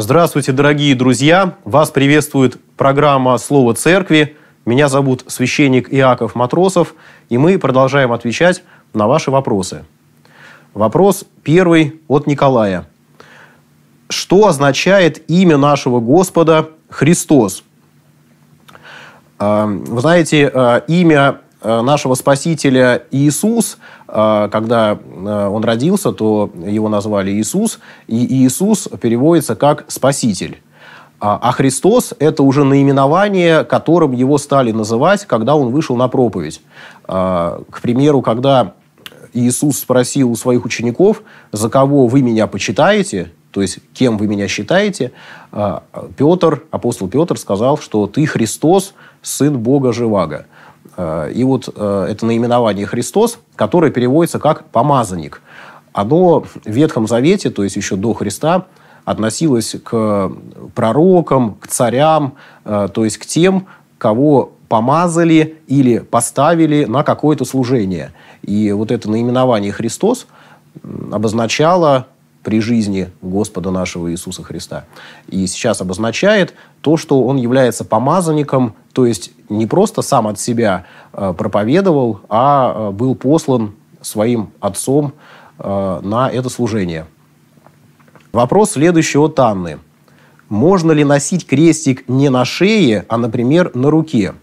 Здравствуйте, дорогие друзья! Вас приветствует программа «Слово Церкви». Меня зовут священник Иаков Матросов, и мы продолжаем отвечать на ваши вопросы. Вопрос первый от Николая. Что означает имя нашего Господа Христос? Э, вы знаете, э, имя Э, нашего Спасителя Иисус, э, когда э, он родился, то его назвали Иисус, и Иисус переводится как «спаситель». А, а Христос – это уже наименование, которым его стали называть, когда он вышел на проповедь. К примеру, когда Иисус спросил у своих учеников, за кого вы меня почитаете, то есть кем вы меня считаете, Петр, апостол Петр сказал, что ты Христос, сын Бога Живаго – и вот э, это наименование Христос, которое переводится как «помазанник». Оно в Ветхом Завете, то есть еще до Христа, относилось к пророкам, к царям, э, то есть к тем, кого помазали или поставили на какое-то служение. И вот это наименование «Христос» обозначало при жизни Господа нашего Иисуса Христа. И сейчас обозначает то, что он является помазанником, то есть не просто сам от себя э, проповедовал, а э, был послан своим отцом э, на это служение. Вопрос следующий от Анны. Можно ли носить крестик не на шее, а, например, на руке?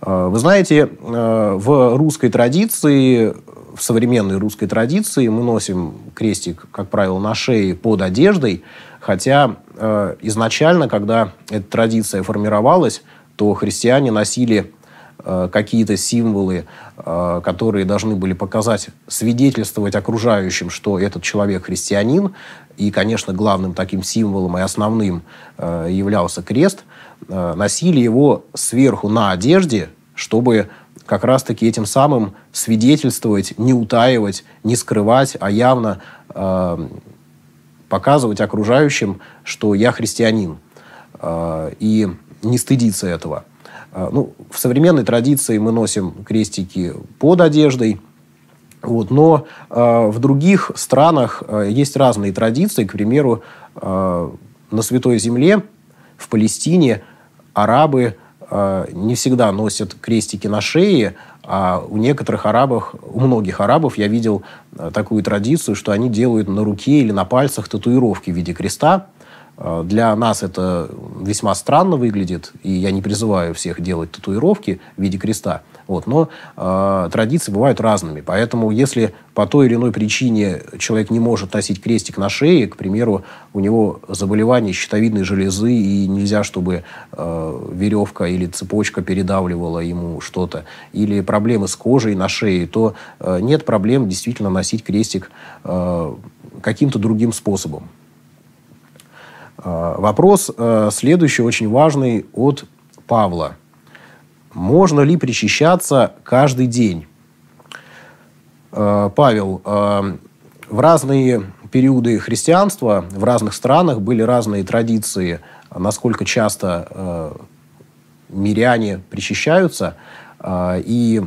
Вы знаете, в русской традиции в современной русской традиции мы носим крестик, как правило, на шее под одеждой, хотя э, изначально, когда эта традиция формировалась, то христиане носили э, какие-то символы, э, которые должны были показать, свидетельствовать окружающим, что этот человек христианин. И, конечно, главным таким символом и основным э, являлся крест. Э, носили его сверху на одежде, чтобы как раз-таки этим самым свидетельствовать, не утаивать, не скрывать, а явно э, показывать окружающим, что я христианин, э, и не стыдиться этого. Э, ну, в современной традиции мы носим крестики под одеждой, вот, но э, в других странах э, есть разные традиции, к примеру, э, на Святой Земле, в Палестине арабы Э, не всегда носят крестики на шее, а у некоторых арабов, у многих арабов я видел э, такую традицию, что они делают на руке или на пальцах татуировки в виде креста, а, для нас это весьма странно выглядит, и я не призываю всех делать татуировки в виде креста. Вот, но э, традиции бывают разными. Поэтому, если по той или иной причине человек не может носить крестик на шее, к примеру, у него заболевание щитовидной железы, и нельзя, чтобы э, веревка или цепочка передавливала ему что-то, или проблемы с кожей на шее, то э, нет проблем действительно носить крестик э, каким-то другим способом. А, вопрос э, следующий, очень важный, от Павла. Можно ли причащаться каждый день? Э, Павел, э, в разные периоды христианства, в разных странах были разные традиции, насколько часто миряне причащаются. И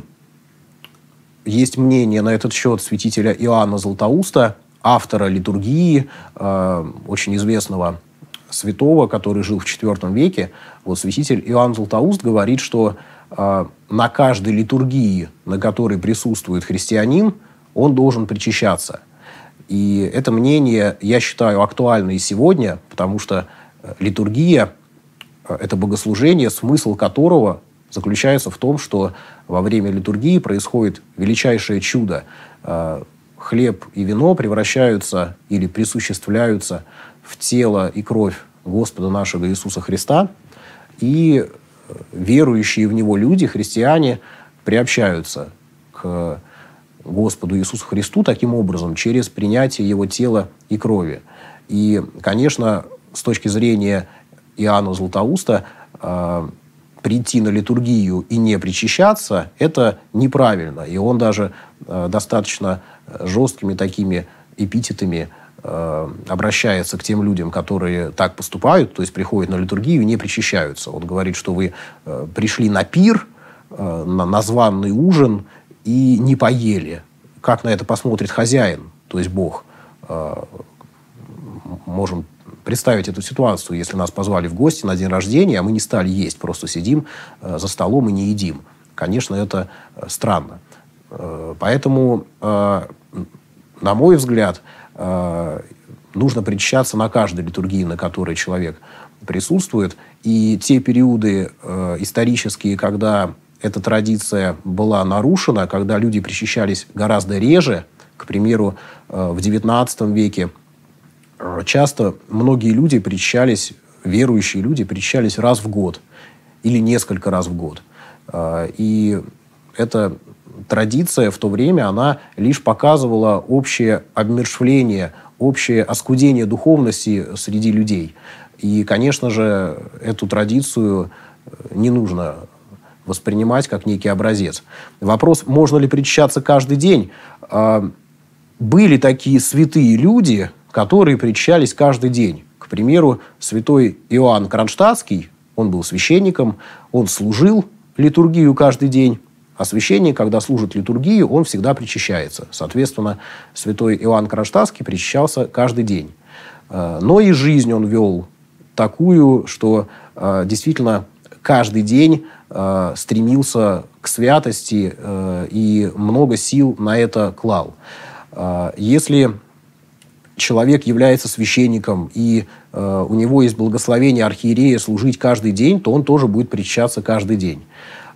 есть мнение на этот счет святителя Иоанна Златоуста, автора литургии, очень известного святого, который жил в IV веке, вот святитель Иоанн Златоуст говорит, что э, на каждой литургии, на которой присутствует христианин, он должен причащаться. И это мнение, я считаю, актуально и сегодня, потому что э, литургия э, – это богослужение, смысл которого заключается в том, что во время литургии происходит величайшее чудо. Э, хлеб и вино превращаются или присуществляются в тело и кровь Господа нашего Иисуса Христа, и э, верующие в Него люди, христиане, приобщаются к Господу Иисусу Христу таким образом, через принятие Его тела и крови. И, конечно, с точки зрения Иоанна Златоуста, э, прийти на литургию и не причащаться – это неправильно. И он даже э, достаточно жесткими такими эпитетами – Э, обращается к тем людям, которые так поступают, то есть приходят на литургию не причащаются. Он говорит, что вы э, пришли на пир, э, на названный ужин и не поели. Как на это посмотрит хозяин, то есть Бог? Можем представить эту ситуацию, если нас позвали в гости на день рождения, а мы не стали есть, просто сидим за столом и не едим. Конечно, это странно. Поэтому, на мой взгляд, Э, нужно причащаться на каждой литургии, на которой человек присутствует. И те периоды э, исторические, когда эта традиция была нарушена, когда люди причащались гораздо реже, к примеру, э, в XIX веке, э, часто многие люди причащались, верующие люди причащались раз в год или несколько раз в год. Э, и это традиция в то время, она лишь показывала общее обмершвление, общее оскудение духовности среди людей. И, конечно же, эту традицию э, не нужно воспринимать как некий образец. Вопрос, можно ли причащаться каждый день. А, были такие святые люди, которые причащались каждый день. К примеру, святой Иоанн Кронштадтский, он был священником, он служил литургию каждый день, а когда служит литургию, он всегда причащается. Соответственно, святой Иоанн Кронштадтский причащался каждый день. Э, но и жизнь он вел такую, что э, действительно каждый день э, стремился к святости и много сил на это клал. Если человек является священником, и э, у него есть благословение архиерея служить каждый день, то он тоже будет причащаться каждый день.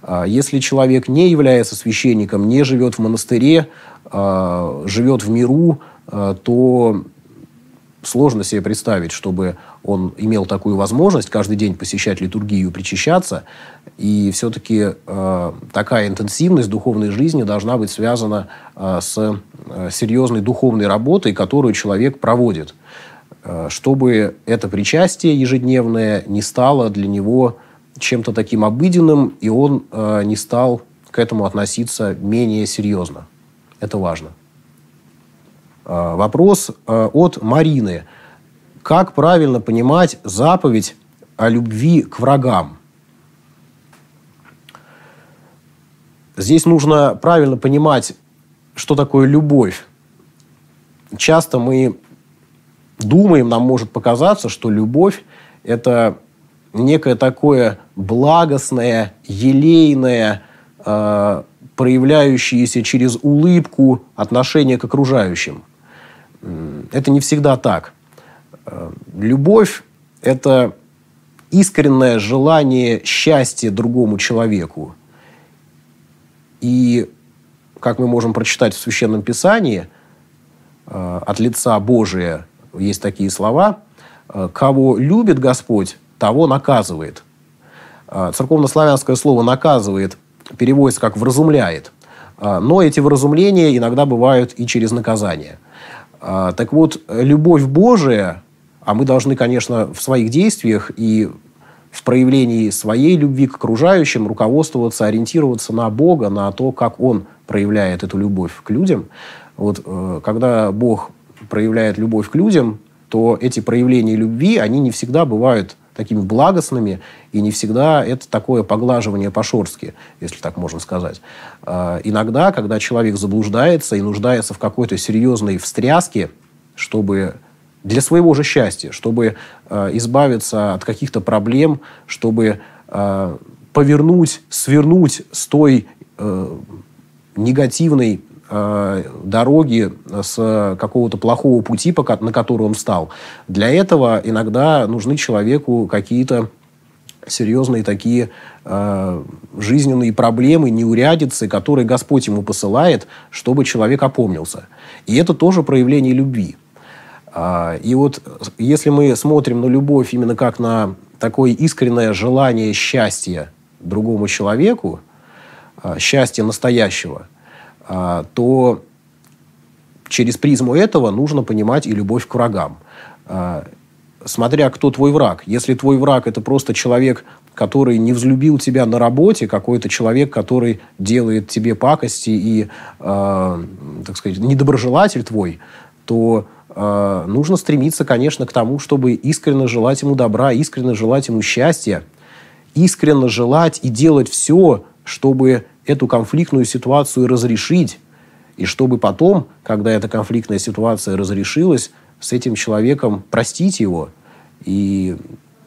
А, если человек не является священником, не живет в монастыре, а, живет в миру, а, то сложно себе представить, чтобы он имел такую возможность каждый день посещать литургию, причащаться. И все-таки э, такая интенсивность духовной жизни должна быть связана э, с серьезной духовной работой, которую человек проводит, э, чтобы это причастие ежедневное не стало для него чем-то таким обыденным, и он э, не стал к этому относиться менее серьезно. Это важно. Э, вопрос э, от Марины. Как правильно понимать заповедь о любви к врагам? Здесь нужно правильно понимать, что такое любовь. Часто мы думаем, нам может показаться, что любовь – это некое такое благостное, елейное, э, проявляющееся через улыбку отношение к окружающим. Это не всегда так. Э, любовь – это искреннее желание счастья другому человеку. И, как мы можем прочитать в Священном Писании, э, от лица Божия есть такие слова, «Кого любит Господь, того наказывает. А, церковнославянское слово «наказывает» переводится как «вразумляет». А, но эти вразумления иногда бывают и через наказание. А, так вот, любовь Божия, а мы должны, конечно, в своих действиях и в проявлении своей любви к окружающим руководствоваться, ориентироваться на Бога, на то, как Он проявляет эту любовь к людям. Вот э, когда Бог проявляет любовь к людям, то эти проявления любви, они не всегда бывают такими благостными, и не всегда это такое поглаживание по-шорски, если так можно сказать. А, иногда, когда человек заблуждается и нуждается в какой-то серьезной встряске, чтобы для своего же счастья, чтобы а, избавиться от каких-то проблем, чтобы а, повернуть, свернуть с той э, негативной Э, дороги с какого-то плохого пути, на который он стал. Для этого иногда нужны человеку какие-то серьезные такие э, жизненные проблемы, неурядицы, которые Господь ему посылает, чтобы человек опомнился. И это тоже проявление любви. А, и вот если мы смотрим на любовь именно как на такое искреннее желание счастья другому человеку, э, счастья настоящего – а, то через призму этого нужно понимать и любовь к врагам. А, смотря кто твой враг. Если твой враг это просто человек, который не взлюбил тебя на работе, какой-то человек, который делает тебе пакости и, а, так сказать, недоброжелатель твой, то нужно стремиться, конечно, к тому, чтобы искренне желать ему добра, искренне желать ему счастья, искренне желать и делать все, чтобы эту конфликтную ситуацию разрешить, и чтобы потом, когда эта конфликтная ситуация разрешилась, с этим человеком простить его и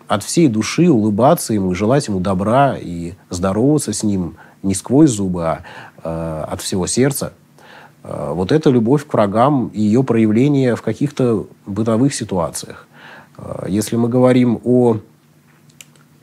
от всей души улыбаться ему желать ему добра и здороваться с ним не сквозь зубы, а э, от всего сердца. Э, вот эта любовь к врагам и ее проявление в каких-то бытовых ситуациях. Э, если мы говорим о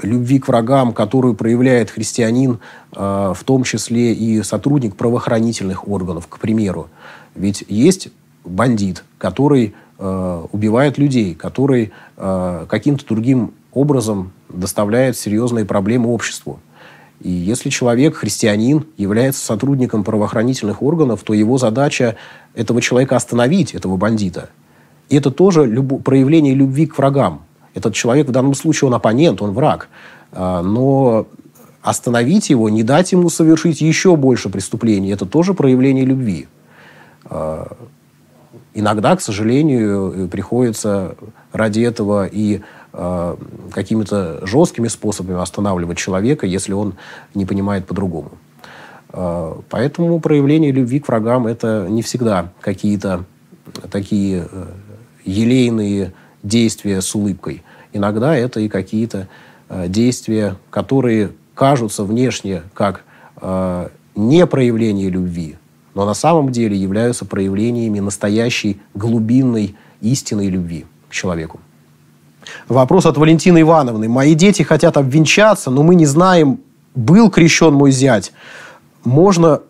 любви к врагам, которую проявляет христианин, э, в том числе и сотрудник правоохранительных органов, к примеру. Ведь есть бандит, который э, убивает людей, который э, каким-то другим образом доставляет серьезные проблемы обществу. И если человек, христианин, является сотрудником правоохранительных органов, то его задача этого человека остановить, этого бандита. И это тоже любо, проявление любви к врагам. Этот человек в данном случае, он оппонент, он враг. А, но остановить его, не дать ему совершить еще больше преступлений, это тоже проявление любви. А, иногда, к сожалению, э, приходится ради этого и а, какими-то жесткими способами останавливать человека, если он не понимает по-другому. Поэтому проявление любви к врагам это не всегда какие-то такие э, елейные действия с улыбкой. Иногда это и какие-то э, действия, которые кажутся внешне как э, не проявление любви, но на самом деле являются проявлениями настоящей глубинной истинной любви к человеку. Вопрос от Валентины Ивановны. «Мои дети хотят обвенчаться, но мы не знаем, был крещен мой зять. Можно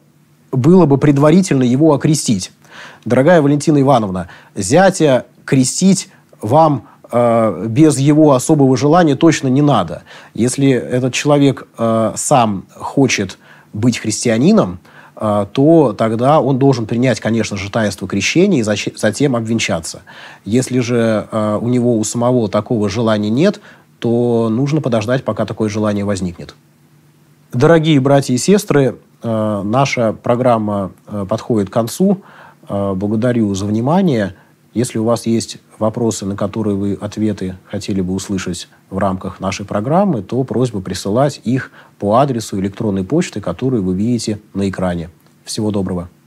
было бы предварительно его окрестить». Дорогая Валентина Ивановна, зятя крестить вам э, без его особого желания точно не надо. Если этот человек э, сам хочет быть христианином, э, то тогда он должен принять, конечно же, таинство крещения и затем обвенчаться. Если же у него у самого такого желания нет, то нужно подождать, пока такое желание возникнет. Дорогие братья и сестры, наша программа подходит к концу. Благодарю за внимание. Если у вас есть вопросы, на которые вы ответы хотели бы услышать в рамках нашей программы, то просьба присылать их по адресу электронной почты, которую вы видите на экране. Всего доброго!